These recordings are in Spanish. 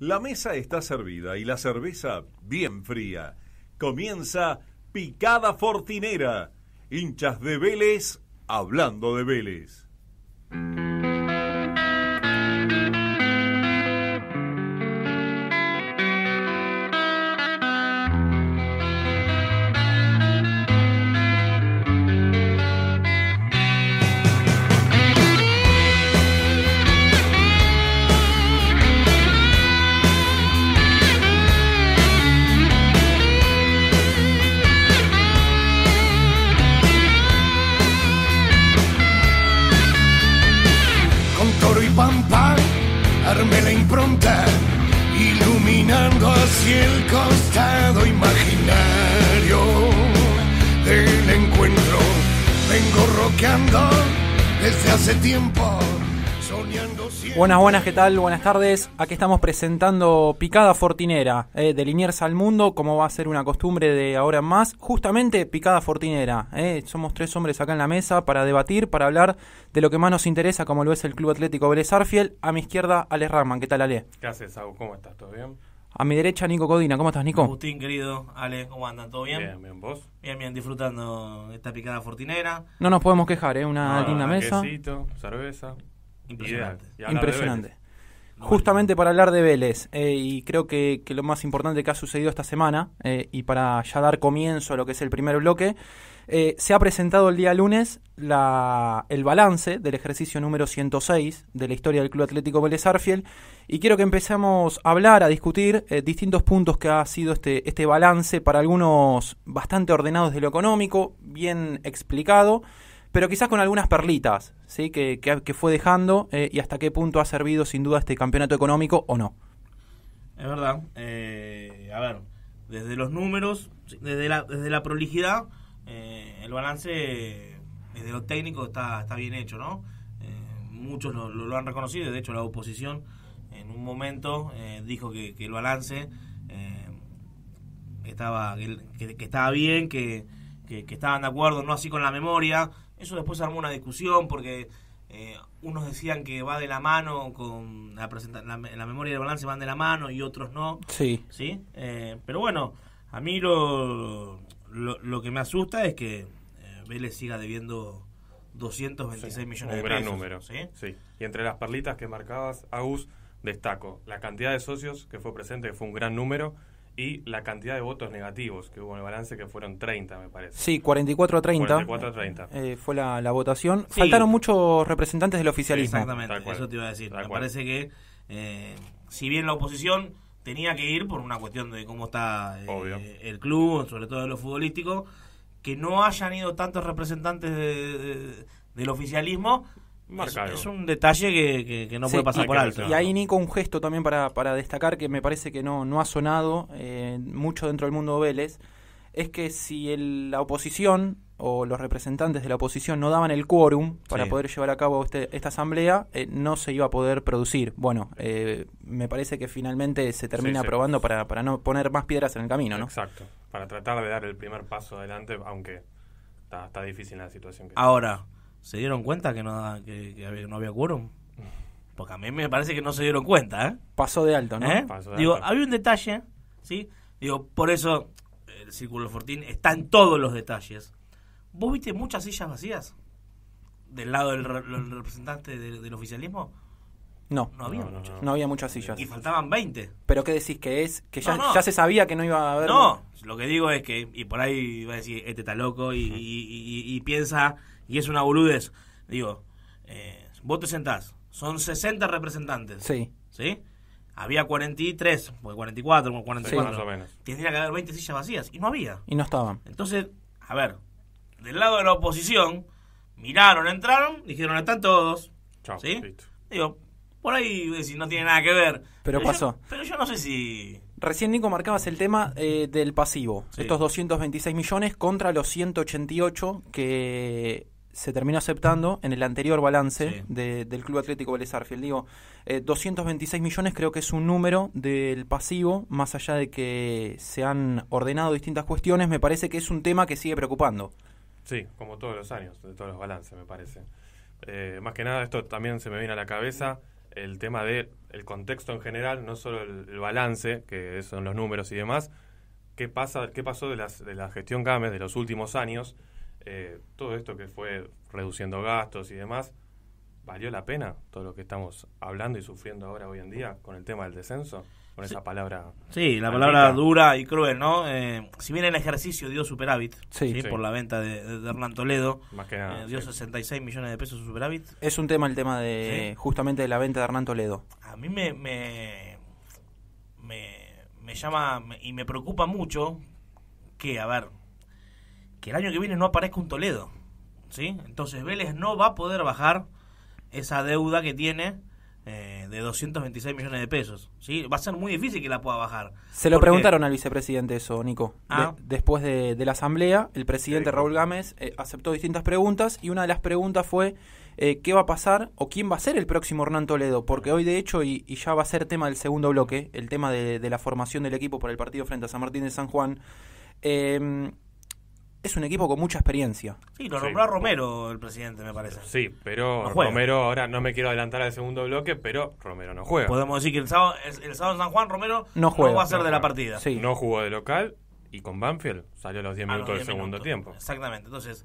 La mesa está servida y la cerveza bien fría. Comienza Picada Fortinera. Hinchas de Vélez hablando de Vélez. Y el costado imaginario del encuentro vengo roqueando desde hace tiempo. Soñando siempre. Buenas, buenas, ¿qué tal? Buenas tardes. Aquí estamos presentando Picada Fortinera, eh, de Liniers al Mundo, como va a ser una costumbre de ahora en más. Justamente Picada Fortinera. Eh. Somos tres hombres acá en la mesa para debatir, para hablar de lo que más nos interesa, como lo es el Club Atlético Vélez Arfiel. A mi izquierda, Ale Raman. ¿Qué tal, Ale? haces, Agus. ¿Cómo estás? ¿Todo bien? A mi derecha, Nico Codina. ¿Cómo estás, Nico? Agustín, querido. Ale, ¿cómo andan? ¿Todo bien? Bien, bien, ¿vos? Bien, bien, disfrutando esta picada fortinera. No nos podemos quejar, ¿eh? Una ah, linda mesa. Quesito, cerveza. Impresionante. Impresionante. Justamente para hablar de Vélez, eh, y creo que, lo más importante que ha sucedido esta semana, eh, y para ya dar comienzo a lo que es el primer bloque, eh, se ha presentado el día lunes el balance del ejercicio número 106 de la historia del Club Atlético Vélez Arfiel, y quiero que empecemos a hablar, a discutir distintos puntos que ha sido este, este balance, para algunos bastante ordenados de lo económico, bien explicado, pero quizás con algunas perlitas ¿sí? que, fue dejando eh, y hasta qué punto ha servido sin duda este campeonato económico o no. Es verdad. Eh, a ver, desde los números, desde la, prolijidad, eh, el balance desde lo técnico está, bien hecho, ¿no? muchos lo, han reconocido, de hecho la oposición en un momento dijo que, el balance estaba, que, estaba bien, que, que estaban de acuerdo, no así con la memoria, eso después armó una discusión porque eh, unos decían que va de la mano con la, la, la, memoria del balance van de la mano y otros no. Sí. ¿Sí? Eh, pero bueno, a mí lo, lo, que me asusta es que eh, Vélez siga debiendo 226 millones de pesos. Un gran número. ¿sí? Y entre las perlitas que marcabas, Agus, destaco la cantidad de socios que fue presente, que fue un gran número y la cantidad de votos negativos que hubo en el balance, que fueron 30, me parece. Sí, 44 a 30. 44 a 30. Eh, eh, fue la, votación. Faltaron muchos representantes del oficialismo. Exactamente, eso te iba a decir. me parece que, eh, si bien la oposición tenía que ir por una cuestión de cómo está el club, sobre todo de lo futbolístico, que no hayan ido tantos representantes del oficialismo es, un detalle que, no puede pasar por alto. Y ahí Nico un gesto también para, destacar que me parece que no, no ha sonado eh, mucho dentro del mundo de Vélez, es que si la oposición o los representantes de la oposición no daban el quórum para poder llevar a cabo este, esta asamblea, eh, no se iba a poder producir. Bueno, eh, me parece que finalmente se termina aprobando para, para no poner más piedras en el camino, ¿no? Exacto, para tratar de dar el primer paso adelante, aunque está, difícil la situación. Que Ahora, se dieron cuenta que no, había, no había quórum. Porque a mí me parece que no se dieron cuenta, ¿eh? Pasó de alto, ¿no? ¿Eh? Digo, había un detalle, ¿sí? Digo, por eso el Círculo Fortín está en todos los detalles. ¿Vos viste muchas sillas vacías? Del lado del, representante del, oficialismo. No, no había, muchas. había muchas sillas. Y faltaban 20. ¿Pero qué decís? ¿Que es que ya, se sabía que no iba a haber? No, lo que digo es que, y por ahí va a decir, este está loco y piensa y es una boludez. Digo, eh, vos te sentás, son 60 representantes. Sí. ¿Sí? Había 43, 44, 44. Sí, más o menos. Tendría que haber 20 sillas vacías y no había. Y no estaban. Entonces, a ver, del lado de la oposición, miraron, entraron, dijeron, están todos. ¿Sí? Digo, por ahí si no tiene nada que ver. Pero, pasó. pero yo no sé si... Recién, Nico, marcabas el tema eh, del pasivo. Estos 226 millones contra los 188 que se terminó aceptando en el anterior balance del Club Atlético Vélez Digo, 226 eh, millones creo que es un número del pasivo, más allá de que se han ordenado distintas cuestiones, me parece que es un tema que sigue preocupando. Sí, como todos los años, de todos los balances, me parece. Eh, más que nada, esto también se me viene a la cabeza el tema del el contexto en general, no solo el, balance, que son los números y demás, qué, pasa, qué pasó de, las, de la gestión GAMES de los últimos años eh, todo esto que fue reduciendo gastos y demás, ¿valió la pena todo lo que estamos hablando y sufriendo ahora hoy en día con el tema del descenso? Con esa palabra. Sí, la palabra dura y cruel, ¿no? Eh, si bien el ejercicio dio superávit sí. por la venta de, Hernán Toledo, Más que nada, eh, dio 66 millones de pesos superávit. Es un tema el tema de justamente de la venta de Hernán Toledo. A mí me, me, me llama y me preocupa mucho que, a ver, que el año que viene no aparezca un Toledo. ¿sí? Entonces Vélez no va a poder bajar esa deuda que tiene eh, de 226 millones de pesos. ¿sí? Va a ser muy difícil que la pueda bajar. Se lo preguntaron al vicepresidente eso, Nico. Ah. después de, la asamblea, el presidente Raúl Gámez eh, aceptó distintas preguntas y una de las preguntas fue eh, qué va a pasar o quién va a ser el próximo Hernán Toledo, porque hoy de hecho, y, ya va a ser tema del segundo bloque, el tema de, la formación del equipo por el partido frente a San Martín de San Juan, es un equipo con mucha experiencia. Sí, lo nombró a Romero el presidente, me parece. Sí, pero Romero, ahora no me quiero adelantar al segundo bloque, pero Romero no juega. Podemos decir que el sábado, el sábado en San Juan Romero no, juega, va a ser de la partida. No jugó de local y con Banfield salió a los 10 minutos del segundo tiempo. Exactamente, entonces...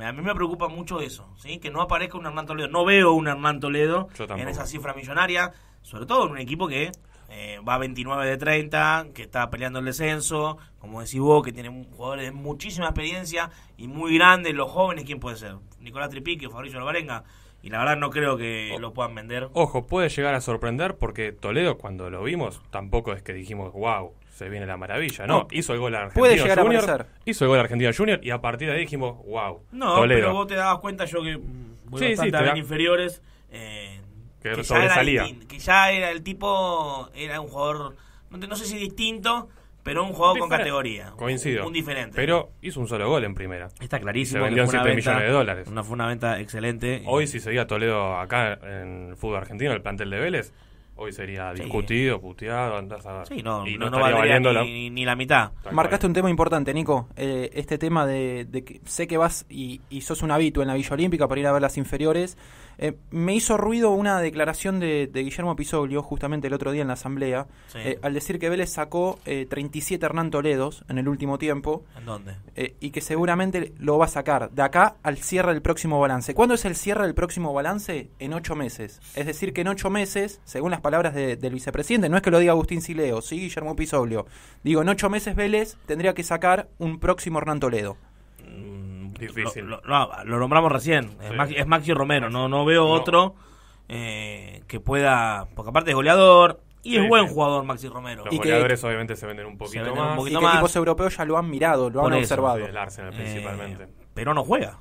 A mí me preocupa mucho eso, ¿sí? que no aparezca un Hernán Toledo. No veo un Hernán Toledo en esa cifra millonaria, sobre todo en un equipo que eh, va 29 de 30, que está peleando el descenso, como decís vos, que tiene jugadores de muchísima experiencia y muy grandes, los jóvenes, ¿quién puede ser? Nicolás Tripique, Fabricio Alvarenga. Y la verdad no creo que lo puedan vender. Ojo, puede llegar a sorprender porque Toledo cuando lo vimos tampoco es que dijimos, wow, se viene la maravilla. No, hizo el gol a Argentina puede llegar Junior. hizo el gol a Argentina Junior y a partir de ahí dijimos, wow. No, pero vos te dabas cuenta yo que... voy sí, sí, inferiores. Eh, que, Ya era, el tipo, era un jugador, no, sé si distinto, pero un jugador con categoría. Coincido. Un, diferente. Pero hizo un solo gol en primera. Está clarísimo. Se vendió 7 millones de dólares. Una, fue venta excelente. Hoy, si seguía Toledo acá en el fútbol argentino, el plantel de Vélez, hoy sería discutido, puteado, andás a Sí, no, y no, no, valiendo ni, la mitad. Marcaste un tema importante, Nico. Eh, este tema de, que sé que vas y, y sos un hábito en la Villa Olímpica para ir a ver las inferiores eh, me hizo ruido una declaración de, Guillermo Pisoglio justamente el otro día en la asamblea, eh, al decir que Vélez sacó 37 eh, Hernán Toledos en el último tiempo. dónde? y que seguramente lo va a sacar de acá al cierre del próximo balance. ¿Cuándo es el cierre del próximo balance? En ocho meses. Es decir, que en ocho meses, según las palabras del vicepresidente, no es que lo diga Agustín Sileo, sí, Guillermo Pisoglio. Digo, en ocho meses Vélez tendría que sacar un próximo Hernán Toledo. Mm, Difícil. Lo, nombramos recién, es, Maxi, Romero, no, no veo otro eh, que pueda, porque aparte es goleador, y es buen jugador Maxi Romero. Los goleadores obviamente se venden un poquito más. los equipos europeos ya lo han mirado, lo han observado. Eh, principalmente. pero no juega.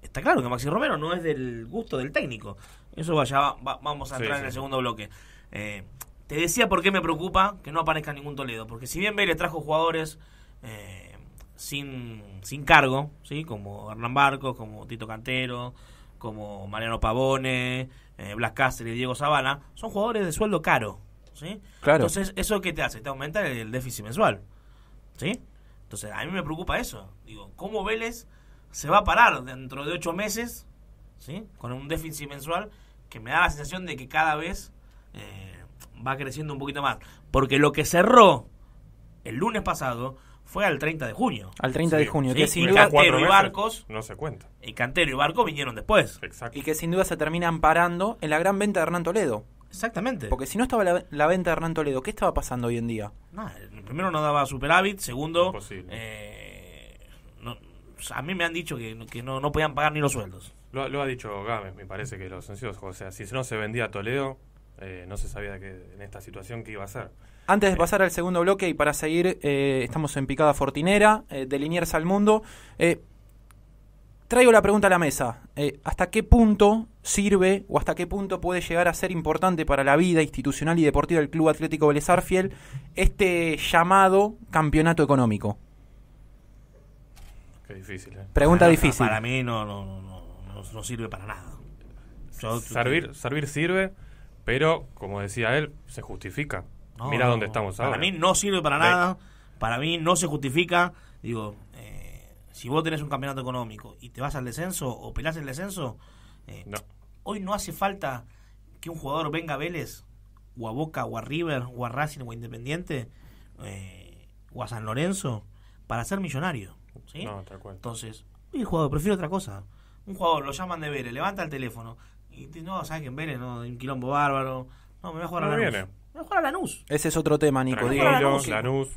Está claro que Maxi Romero no es del gusto del técnico. Eso vaya, vamos a entrar en el segundo bloque. Eh, te decía por qué me preocupa que no aparezca ningún Toledo. Porque si bien Vélez trajo jugadores... Eh, sin, cargo, ¿sí? como Hernán Barcos, como Tito Cantero, como Mariano Pavone, eh, Blas Cáceres, Diego Sabana, son jugadores de sueldo caro. ¿sí? Claro. Entonces, ¿eso qué te hace? Te aumenta el, déficit mensual. ¿sí? Entonces, a mí me preocupa eso. Digo, ¿cómo Vélez se va a parar dentro de ocho meses ¿sí? con un déficit mensual que me da la sensación de que cada vez eh, va creciendo un poquito más? Porque lo que cerró el lunes pasado fue al 30 de junio. Al 30 de junio. que sin duda Cantero y Barcos. No se cuenta. Y Cantero y Barcos vinieron después. Exacto. Y que sin duda se terminan parando en la gran venta de Hernán Toledo. Exactamente. Porque si no estaba la, venta de Hernán Toledo, ¿qué estaba pasando hoy en día? Nada. primero no daba superávit, segundo. Eh, a mí me han dicho que, no, no, podían pagar ni los sueldos. Lo, ha dicho Gámez, me parece que los sencillos. O sea, si no se vendía Toledo, eh, no se sabía que en esta situación que iba a ser. Antes de eh, pasar al segundo bloque y para seguir, eh, estamos en Picada Fortinera, de al Mundo. traigo la pregunta a la mesa. ¿Hasta qué punto sirve o hasta qué punto puede llegar a ser importante para la vida institucional y deportiva del Club Atlético Vélez Arfiel este llamado campeonato económico? Qué difícil. Pregunta ah, difícil. Para mí no, no, no, no, sirve para nada. servir, servir sirve pero, como decía él, se justifica. Mira dónde estamos ahora. Para mí no sirve para nada. Para mí no se justifica. Digo, eh, si vos tenés un campeonato económico y te vas al descenso o pelás el descenso, eh, hoy no hace falta que un jugador venga a Vélez o a Boca o a River o a Racing o a Independiente eh, o a San Lorenzo para ser millonario. ¿sí? Entonces, el jugador, prefiero otra cosa. Un jugador lo llaman de Vélez, levanta el teléfono, y no, ¿sabes que en Vélez no? un quilombo bárbaro. No, me voy a jugar a Lanús. Viene. Me voy a jugar a Lanús. Ese es otro tema, Nico.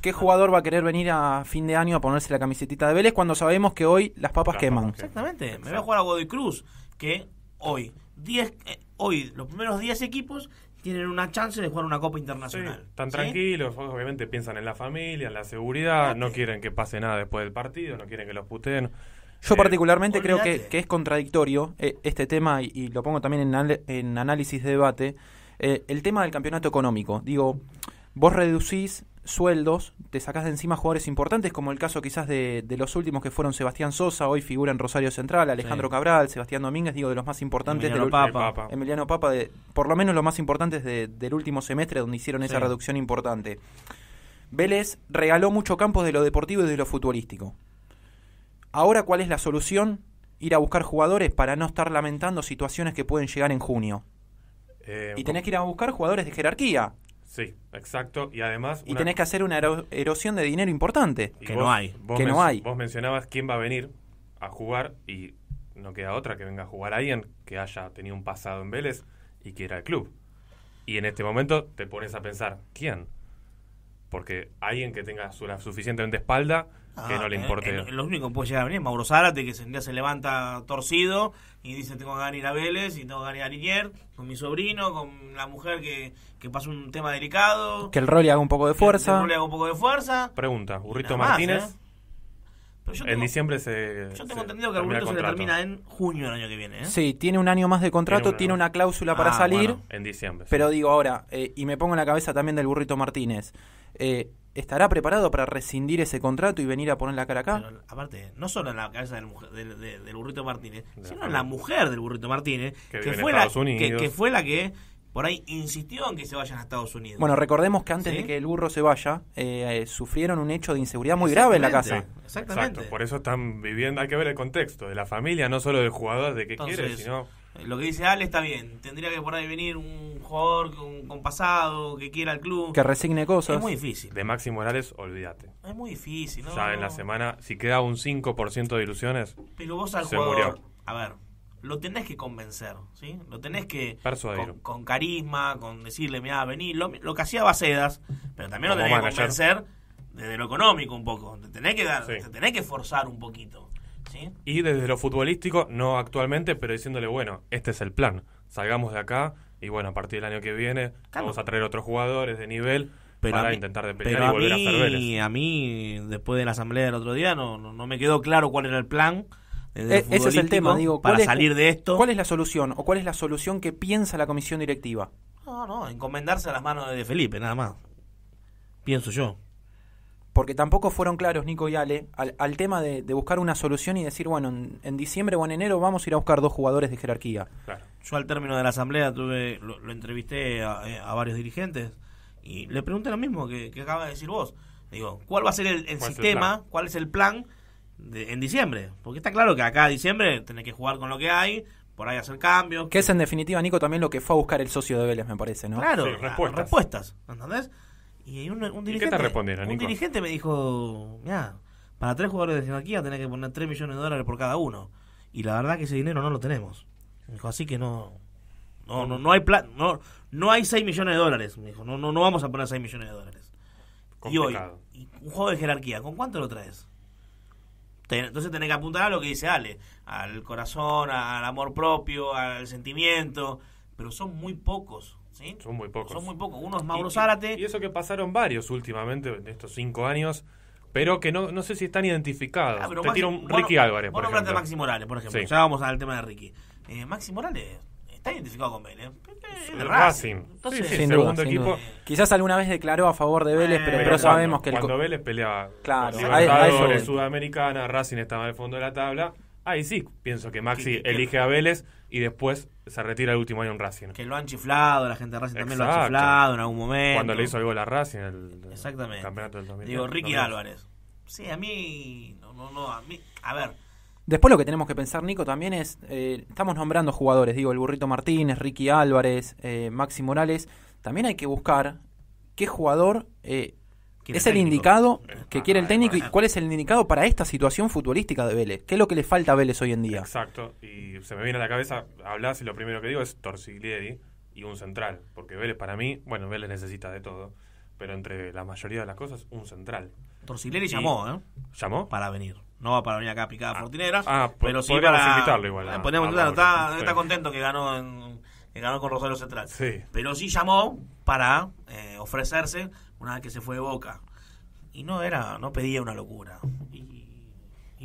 ¿Qué jugador va a querer venir a fin de año a ponerse la camisetita de Vélez cuando sabemos que hoy las papas queman? Exactamente. Me voy a jugar a Godoy Cruz, que hoy, diez, eh, hoy los primeros 10 equipos tienen una chance de jugar una Copa Internacional. están tranquilos, obviamente piensan en la familia, en la seguridad, no quieren que pase nada después del partido, no quieren que los puteen. Yo eh, particularmente creo que, es contradictorio eh, este tema, y, lo pongo también en, análisis de debate, eh, el tema del campeonato económico. Digo, vos reducís sueldos, te sacás de encima jugadores importantes, como el caso quizás de, los últimos que fueron Sebastián Sosa, hoy figura en Rosario Central, Alejandro Cabral, Sebastián Domínguez, digo, de los más importantes Emiliano del Papa. Emiliano Papa, por lo menos los más importantes del último semestre donde hicieron esa reducción importante. Vélez regaló mucho campo de lo deportivo y de lo futbolístico. Ahora, ¿cuál es la solución? Ir a buscar jugadores para no estar lamentando situaciones que pueden llegar en junio. Eh, y tenés que ir a buscar jugadores de jerarquía. Sí, exacto. Y además. Y tenés que hacer una erosión de dinero importante. que no hay. Que no hay. Vos mencionabas quién va a venir a jugar y no queda otra que venga a jugar alguien que haya tenido un pasado en Vélez y quiera el club. Y en este momento te pones a pensar, ¿quién? Porque alguien que tenga suficientemente espalda que no le ah, importe. El, lo único que puede llegar a venir es Mauro Zárate, que día se levanta torcido y dice: Tengo que ganar ir a Vélez y tengo que ganar a con mi sobrino, con la mujer que, pasa un tema delicado. Que el rol le haga un poco de fuerza. el haga un poco de fuerza. Pregunta: ¿Burrito Martínez? ¿eh? en diciembre se. Yo tengo entendido que el Burrito se termina en junio del año que viene. ¿eh? Sí, tiene un año más de contrato, tiene, una, cláusula para ah, salir. en diciembre. Pero digo ahora, eh, y me pongo en la cabeza también del Burrito Martínez estará preparado para rescindir ese contrato y venir a poner la cara acá. aparte, no solo en la casa del, burrito Martínez, sino en la mujer del burrito Martínez, que, fue la, que, fue la que por ahí insistió en que se vayan a Estados Unidos. Bueno, recordemos que antes de que el burro se vaya, eh, eh, sufrieron un hecho de inseguridad muy grave en la casa. exactamente. Por eso están viviendo, hay que ver el contexto de la familia, no solo del jugador, de qué quiere, sino... Lo que dice Ale está bien. Tendría que por ahí venir un jugador con, pasado, que quiera al club. Que resigne cosas. Es muy difícil. De Máximo Morales, olvídate. Es muy difícil, ¿no? Ya en la semana, si queda un 5% de ilusiones. Pero vos al se jugador. A ver, lo tenés que convencer, ¿sí? Lo tenés que... Persuadir. Con, carisma, con decirle, mira, vení, lo, lo, que hacía Bacedas, pero también lo tenés que convencer desde lo económico un poco. tenés que dar, te tenés que forzar un poquito. Y desde lo futbolístico, no actualmente, pero diciéndole, bueno, este es el plan, salgamos de acá y bueno, a partir del año que viene vamos a traer otros jugadores de nivel para intentar de y volver a, mí, A mí, después de la asamblea del otro día, no, no, me quedó claro cuál era el plan. Eso eh, e, ese es el tema, digo, para salir de esto. ¿Cuál es la solución o cuál es la solución que piensa la comisión directiva? No, no, encomendarse a las manos de Felipe, nada más. Pienso yo porque tampoco fueron claros Nico y Ale al, tema de, buscar una solución y decir, bueno, en, diciembre o en enero vamos a ir a buscar dos jugadores de jerarquía. Claro. Yo al término de la asamblea tuve, lo, entrevisté eh, a, varios dirigentes y le pregunté lo mismo que, acaba acabas de decir vos. digo, ¿cuál va a ser el, sistema? ¿Cuál es el plan en diciembre? Porque está claro que acá a diciembre tenés que jugar con lo que hay, por ahí hacer cambios. Que es en definitiva, Nico, también lo que fue a buscar el socio de Vélez, me parece, ¿no? Claro, respuestas. respuestas. ¿Entendés? Y un, un dirigente, Un dirigente me dijo, mira, para tres jugadores de jerarquía tenés que poner tres millones de dólares por cada uno. Y la verdad que ese dinero no lo tenemos. Me dijo, así que no... No, no, no hay plan no, no hay 6 millones de dólares. Me dijo, no, no, no vamos a poner 6 millones de dólares. Y hoy, un juego de jerarquía, ¿con cuánto lo traes? entonces tenés que apuntar a lo que dice Ale, al corazón, al amor propio, al sentimiento, pero son muy pocos son muy pocos. Son muy pocos. Uno es Mauro Zárate. Y eso que pasaron varios últimamente, en estos cinco años, pero que no, no sé si están identificados. Ah, Te tiro Ricky Álvarez. Vos por ejemplo. Maxi Morales, por ejemplo. Ya vamos al tema de Ricky. Eh, Maxi Morales está identificado con Vélez. Racing. Entonces, sí, segundo equipo. Quizás alguna vez declaró a favor de Vélez, pero, sabemos que cuando Vélez peleaba claro, en Sudamericana, Racing estaba en el fondo de la tabla. Ahí sí, pienso que Maxi elige a Vélez y después se retira el último año en Racing. Que lo han chiflado, la gente de Racing también lo ha chiflado en algún momento. Cuando le hizo algo la Racing el, Exactamente. El campeonato del 2000. Digo, Ricky Álvarez. Sí, a mí. No, no, no, a mí. A ver. Después lo que tenemos que pensar, Nico, también es, eh, estamos nombrando jugadores, digo, el Burrito Martínez, Ricky Álvarez, eh, Maxi Morales, también hay que buscar qué jugador eh, ¿Es el, indicado ah, que quiere el ah, técnico y ah. cuál es el indicado para esta situación futbolística de Vélez? ¿Qué es lo que le falta a Vélez hoy en día? Exacto, y se me viene a la cabeza, hablás y lo primero que digo es Torsiglieri y un central, porque Vélez para mí, bueno, Vélez necesita de todo, pero entre la mayoría de las cosas, un central. Torsiglieri llamó, ¿eh? ¿Llamó? Para venir. No va para venir acá a picada ah, fortinera, pero sí para... invitarlo igual. Eh, está, está contento que ganó en ganó con Rosario Central. Pero sí llamó para eh, ofrecerse una vez que se fue de Boca. Y no era, no pedía una locura. Y,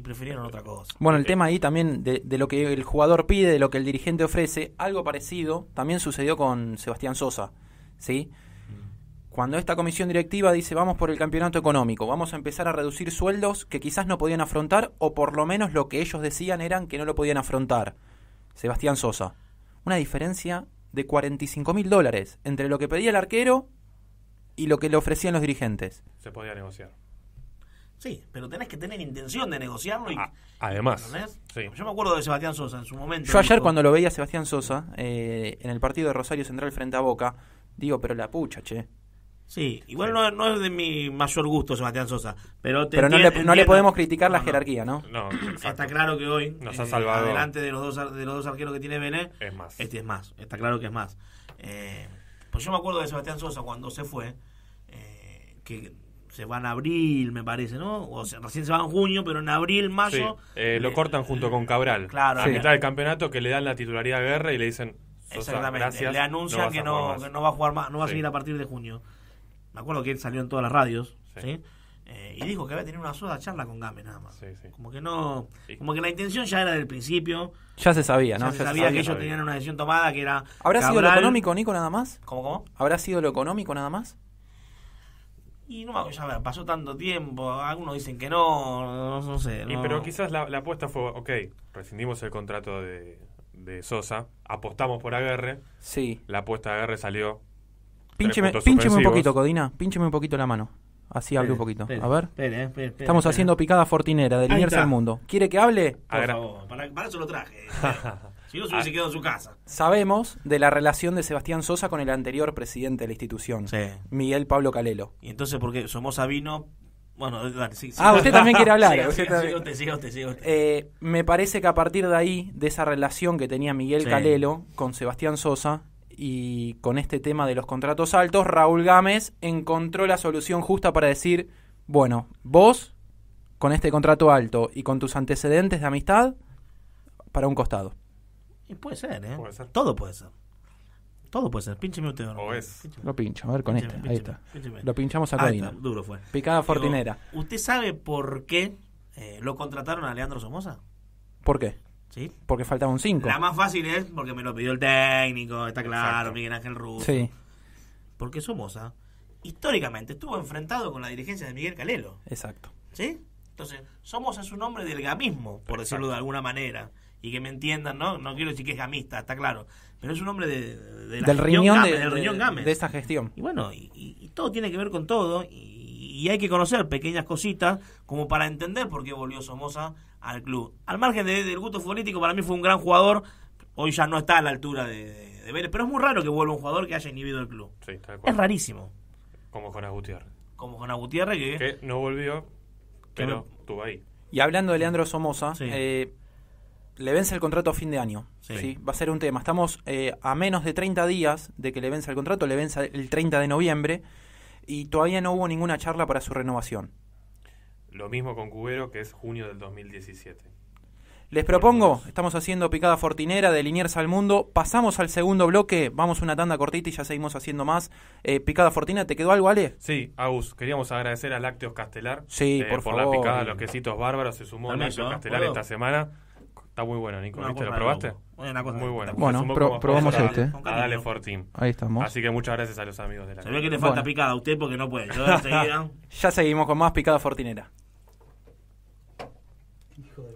prefirieron otra cosa. Bueno, el tema ahí también de, lo que el jugador pide, de lo que el dirigente ofrece, algo parecido también sucedió con Sebastián Sosa, ¿sí? Mm. Cuando esta comisión directiva dice vamos por el campeonato económico, vamos a empezar a reducir sueldos que quizás no podían afrontar o por lo menos lo que ellos decían eran que no lo podían afrontar. Sebastián Sosa una diferencia de 45 mil dólares entre lo que pedía el arquero y lo que le ofrecían los dirigentes. Se podía negociar. Sí, pero tenés que tener intención de negociarlo. Y, además, yo me acuerdo de Sebastián Sosa en su momento. Yo ayer cuando lo veía a Sebastián Sosa eh, en el partido de Rosario Central frente a Boca, digo, pero la pucha, che. Sí, igual no, es de mi mayor gusto Sebastián Sosa, pero, pero no, le, podemos criticar la jerarquía, ¿no? No, está claro que hoy nos eh, salvado. Adelante de los dos de los dos arqueros que tiene Bené, es más. Este es más, está claro que es más. Eh, pues yo me acuerdo de Sebastián Sosa cuando se fue, eh, que se va en abril, me parece, ¿no? O sea, recién se va en junio, pero en abril, mayo. lo cortan junto con Cabral. Claro. A mitad del campeonato que le dan la titularidad de Guerra y le dicen. le anuncian que, no, va a jugar más, no va a seguir a partir de junio me acuerdo que él salió en todas las radios, eh, y dijo que a tener una soda charla con Game nada más. Como que no, como que la intención ya era del principio. Ya se sabía, ¿no? Ya, se, sabía, que ellos tenían una decisión tomada que era. ¿Habrá sido lo económico, Nico, nada más? ¿Cómo, cómo? habrá sido lo económico nada más? Y no me acuerdo, ya pasó tanto tiempo, algunos dicen que no, no, sé. pero quizás la, apuesta fue, ok, rescindimos el contrato de, de Sosa, apostamos por Aguerre. Sí. La apuesta de Aguerre salió Píncheme, un poquito, Codina. Píncheme un poquito la mano. Así hable un poquito. a ver. Estamos haciendo picada fortinera, delinearse al mundo. ¿Quiere que hable? Por favor, para, eso lo traje. si no se hubiese ah. quedado en su casa. Sabemos de la relación de Sebastián Sosa con el anterior presidente de la institución, Miguel Pablo Calelo. Y entonces, por qué? somos Sabino. Bueno, dale, Ah, usted también quiere hablar. Me parece que a partir de ahí, de esa relación que tenía Miguel Calelo con Sebastián Sosa, y con este tema de los contratos altos, Raúl Gámez encontró la solución justa para decir, bueno, vos con este contrato alto y con tus antecedentes de amistad, para un costado. Y puede ser, ¿eh? Todo puede ser. Todo puede ser. Pincheme usted. ¿no? O Lo pincho, a ver con este. Ahí está. Lo pinchamos a Codina. Duro fue. Picada fortinera. ¿Usted sabe por qué eh, lo contrataron a Leandro Somoza? ¿Por qué? Porque faltaba un 5. La más fácil es porque me lo pidió el técnico, está claro, Miguel Ángel Russo. Sí. Porque Somoza, históricamente, estuvo enfrentado con la dirigencia de Miguel Calelo. Exacto. ¿Sí? Entonces, Somoza es un hombre del gamismo, por decirlo de alguna manera. Y que me entiendan, ¿no? No quiero decir que es gamista, está claro. Pero es un hombre de, del, riñón de, del De esa gestión. Y bueno, y, todo tiene que ver con todo. Y, y hay que conocer pequeñas cositas como para entender por qué volvió Somoza al club. Al margen del gusto futbolístico, para mí fue un gran jugador. Hoy ya no está a la altura de, ver pero es muy raro que vuelva un jugador que haya inhibido el club. Es rarísimo. Como con Gutiérrez. Como Juan Gutiérrez que... no volvió, pero estuvo ahí. Y hablando de Leandro Somoza, eh, le vence el contrato a fin de año. Va a ser un tema. Estamos eh, a menos de 30 días de que le vence el contrato, le vence el 30 de noviembre y todavía no hubo ninguna charla para su renovación. Lo mismo con Cubero, que es junio del 2017. Les propongo, estamos haciendo picada fortinera de Liniers al Mundo. Pasamos al segundo bloque, vamos una tanda cortita y ya seguimos haciendo más. Eh, picada fortina, ¿te quedó algo, Ale? Sí, Aus queríamos agradecer a Lácteos Castelar sí, eh, por, la picada los quesitos bárbaros. Se sumó Lácteos Castelar esta semana. Está muy bueno, Nico. ¿Lo probaste? muy bueno. Bueno, probamos este. Dale Fortín. Ahí estamos. Así que muchas gracias a los amigos de la Se ve que le falta picada a usted porque no puede. Yo ya seguimos con más picada fortinera. Hijo